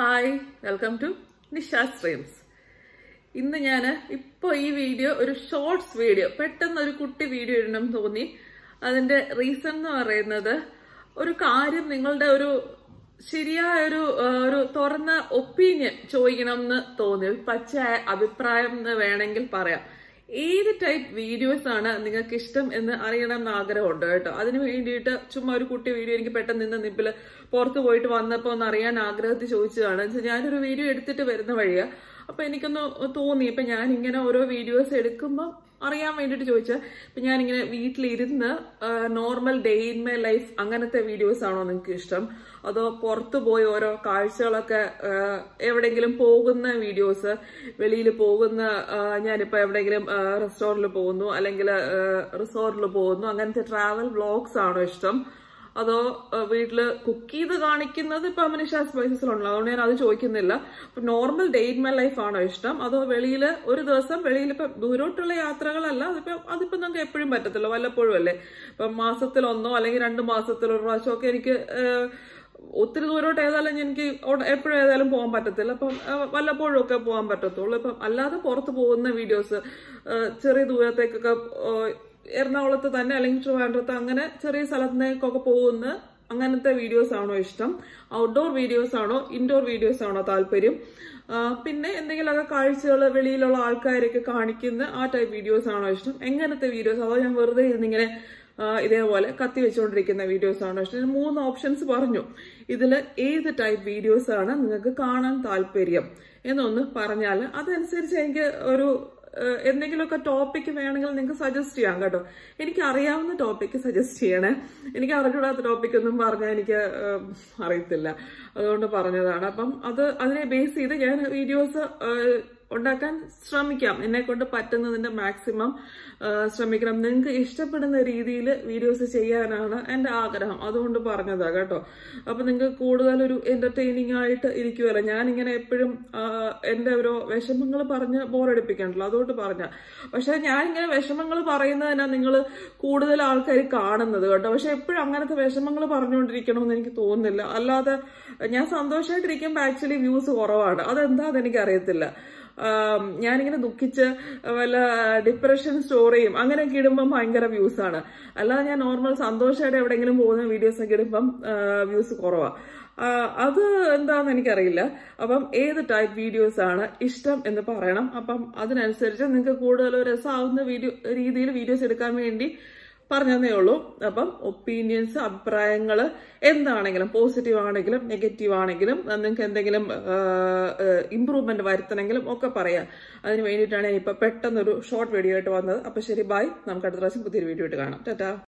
hi welcome to Nisha streams ഇന്ന് ഞാൻ ഇപ്പോൾ ഈ വീഡിയോ ഒരു ഷോർട്സ് വീഡിയോ പെട്ടെന്ന് ഒരു കുട്ടി വീഡിയോ ഇടണം തോന്നി അതിന്റെ റീസൺ എന്ന് പറയുന്നത് ഒരു കാര്യം നിങ്ങളുടെ ഒരു ശരിയായ ഒരു ഒരു തുറന്ന ഒപ്പീനിയൻ ചോദിക്കണം എന്ന് തോന്നി ഒരു പച്ച അഭിപ്രായം എന്ന് വേണമെങ്കിൽ പറയാം ഏത് ടൈപ്പ് വീഡിയോസ് ആണ് നിങ്ങൾക്ക് ഇഷ്ടം എന്ന് അറിയണം എന്ന് ആഗ്രഹമുണ്ട് കേട്ടോ അതിന് വേണ്ടിയിട്ട് ചുമ്മാ ഒരു കുട്ടി വീഡിയോ എനിക്ക് പെട്ടെന്ന് നിന്ന് നിപ്പിൽ പുറത്ത് പോയിട്ട് വന്നപ്പോൾ ഒന്ന് അറിയാൻ ആഗ്രഹത്തിൽ ചോദിച്ചതാണ് ഞാനൊരു വീഡിയോ എടുത്തിട്ട് വരുന്ന വഴിയാണ് അപ്പോൾ എനിക്കൊന്ന് തോന്നി ഇപ്പം ഞാനിങ്ങനെ ഓരോ വീഡിയോസ് എടുക്കുമ്പം അറിയാൻ വേണ്ടിയിട്ട് ചോദിച്ചാൽ ഇപ്പം ഞാനിങ്ങനെ വീട്ടിലിരുന്ന് normal day in my life അങ്ങനത്തെ വീഡിയോസ് ആണോ നിങ്ങൾക്ക് ഇഷ്ടം അതോ പുറത്തു പോയി ഓരോ കാഴ്ചകളൊക്കെ എവിടെയെങ്കിലും പോകുന്ന വീഡിയോസ് വെളിയിൽ പോകുന്ന ഞാനിപ്പോൾ എവിടെയെങ്കിലും റെസ്റ്റോറൻറ്റിൽ പോകുന്നു അല്ലെങ്കിൽ റിസോർട്ടിൽ പോകുന്നു അങ്ങനത്തെ ട്രാവൽ വ്ളോഗ്സ് ആണോ ഇഷ്ടം അതോ വീട്ടില് കുക്ക് ചെയ്ത് കാണിക്കുന്നത് ഇപ്പൊ അമനിഷ സ്പൈസസിലുണ്ടല്ലോ അതുകൊണ്ട് ഞാൻ അത് ചോദിക്കുന്നില്ല normal day in my life ആണോ ഇഷ്ടം അതോ വെളിയില് ഒരു ദിവസം വെളിയിൽ ഇപ്പൊ ദൂരോട്ടുള്ള യാത്രകളല്ല അതിപ്പോ അതിപ്പോ നമുക്ക് എപ്പോഴും പറ്റത്തില്ല വല്ലപ്പോഴും അല്ലേ ഇപ്പൊ മാസത്തിലൊന്നോ അല്ലെങ്കിൽ രണ്ട് മാസത്തിലൊരു പ്രാവശ്യം ഒക്കെ എനിക്ക് ഒത്തിരി ദൂരോട്ട് ഏതായാലും എനിക്ക് എപ്പോഴും ഏതായാലും പോകാൻ പറ്റത്തില്ല അപ്പം വല്ലപ്പോഴും ഒക്കെ പോകാൻ പറ്റത്തുള്ളൂ ഇപ്പം അല്ലാതെ പുറത്ത് പോകുന്ന വീഡിയോസ് ചെറിയ ദൂരത്തേക്കൊക്കെ എറണാകുളത്ത് തന്നെ അല്ലെങ്കിൽ ട്രിവാൻഡ്രത്ത് അങ്ങനെ ചെറിയ സ്ഥലത്തേക്കൊക്കെ പോകുന്ന അങ്ങനത്തെ വീഡിയോസ് ആണോ ഇഷ്ടം ഔട്ട്ഡോർ വീഡിയോസ് ആണോ ഇൻഡോർ വീഡിയോസ് ആണോ താല്പര്യം പിന്നെ എന്തെങ്കിലുമൊക്കെ കാഴ്ചകൾ വെളിയിലുള്ള ആൾക്കാരെയൊക്കെ കാണിക്കുന്ന ആ ടൈപ്പ് വീഡിയോസ് ആണോ ഇഷ്ടം എങ്ങനത്തെ വീഡിയോസ് അതോ ഞാൻ വെറുതെ ഇരുന്നിങ്ങനെ ഇതേപോലെ കത്തി വെച്ചുകൊണ്ടിരിക്കുന്ന വീഡിയോസ് ആണോ ഇഷ്ടം മൂന്ന് ഓപ്ഷൻസ് പറഞ്ഞു ഇതിൽ ഏത് ടൈപ്പ് വീഡിയോസ് ആണ് നിങ്ങൾക്ക് കാണാൻ താല്പര്യം എന്നൊന്ന് പറഞ്ഞാൽ അതനുസരിച്ച് എനിക്ക് ഒരു എന്തെങ്കിലുമൊക്കെ ടോപ്പിക് വേണമെങ്കിൽ നിങ്ങൾക്ക് സജസ്റ്റ് ചെയ്യാം കേട്ടോ എനിക്ക് അറിയാവുന്ന ടോപ്പിക്ക് സജസ്റ്റ് ചെയ്യണേ എനിക്ക് അറിഞ്ഞൂടാത്ത ഒന്നും പറഞ്ഞാൽ എനിക്ക് അറിയത്തില്ല അതുകൊണ്ട് പറഞ്ഞതാണ് അപ്പം അത് അതിനെ ബേസ് ചെയ്ത് ഞാൻ വീഡിയോസ് ഉണ്ടാക്കാൻ ശ്രമിക്കാം എന്നെ കൊണ്ട് പറ്റുന്നതിന്റെ മാക്സിമം ശ്രമിക്കണം നിങ്ങൾക്ക് ഇഷ്ടപ്പെടുന്ന രീതിയിൽ വീഡിയോസ് ചെയ്യാനാണ് എൻ്റെ ആഗ്രഹം അതുകൊണ്ട് പറഞ്ഞതാ കേട്ടോ അപ്പൊ നിങ്ങൾക്ക് കൂടുതലൊരു എന്റർടൈനിങ് ആയിട്ട് ഇരിക്കുമല്ലോ ഞാനിങ്ങനെ എപ്പോഴും എന്റെ ഓരോ വിഷമങ്ങൾ പറഞ്ഞ് ബോറടിപ്പിക്കണ്ടല്ലോ അതുകൊണ്ട് പറഞ്ഞ പക്ഷെ ഞാനിങ്ങനെ വിഷമങ്ങൾ പറയുന്നതിനാണ് നിങ്ങൾ കൂടുതൽ ആൾക്കാർ കാണുന്നത് കേട്ടോ പക്ഷെ എപ്പോഴും അങ്ങനത്തെ വിഷമങ്ങൾ പറഞ്ഞുകൊണ്ടിരിക്കണമെന്ന് എനിക്ക് തോന്നുന്നില്ല അല്ലാതെ ഞാൻ സന്തോഷമായിട്ടിരിക്കുമ്പോൾ ആക്ച്വലി വ്യൂസ് കുറവാണ് അതെന്താ അറിയത്തില്ല ഞാനിങ്ങനെ ദുഃഖിച്ച് വല്ല ഡിപ്രഷൻ സ്റ്റോറിയും അങ്ങനെയൊക്കെ ഇടുമ്പം ഭയങ്കര വ്യൂസ് ആണ് അല്ലാതെ ഞാൻ നോർമൽ സന്തോഷമായിട്ട് എവിടെയെങ്കിലും പോകുന്ന വീഡിയോസ് ഒക്കെ ഇടുമ്പം വ്യൂസ് കുറവാണ് അത് എന്താന്ന് എനിക്കറിയില്ല അപ്പം ഏത് ടൈപ്പ് വീഡിയോസ് ആണ് ഇഷ്ടം എന്ന് പറയണം അപ്പം അതിനനുസരിച്ച് നിങ്ങൾക്ക് കൂടുതൽ രസമാവുന്ന വീഡിയോ രീതിയിൽ വീഡിയോസ് എടുക്കാൻ വേണ്ടി പറഞ്ഞതേ ഉള്ളൂ അപ്പം ഒപ്പീനിയൻസ് അഭിപ്രായങ്ങൾ എന്താണെങ്കിലും പോസിറ്റീവ് ആണെങ്കിലും നെഗറ്റീവ് ആണെങ്കിലും നിങ്ങൾക്ക് എന്തെങ്കിലും ഇമ്പ്രൂവ്മെന്റ് വരുത്തണമെങ്കിലും ഒക്കെ പറയാം അതിന് വേണ്ടിയിട്ടാണ് ഞാനിപ്പോൾ പെട്ടെന്നൊരു ഷോർട്ട് വീഡിയോ ആയിട്ട് വന്നത് അപ്പോൾ ശരി ബൈ നമുക്ക് അടുത്ത പ്രാവശ്യം പുതിയൊരു വീഡിയോ ആയിട്ട് കാണാം ടാറ്റാ